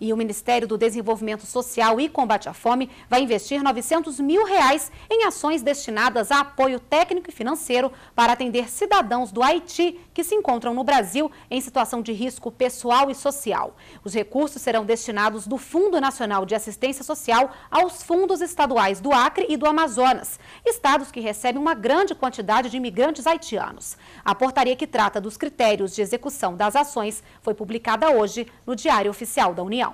E o Ministério do Desenvolvimento Social e Combate à Fome vai investir 900 mil reais em ações destinadas a apoio técnico e financeiro para atender cidadãos do Haiti que se encontram no Brasil em situação de risco pessoal e social. Os recursos serão destinados do Fundo Nacional de Assistência Social aos fundos estaduais do Acre e do Amazonas, estados que recebem uma grande quantidade de imigrantes haitianos. A portaria que trata dos critérios de execução das ações foi publicada hoje no Diário Oficial da União.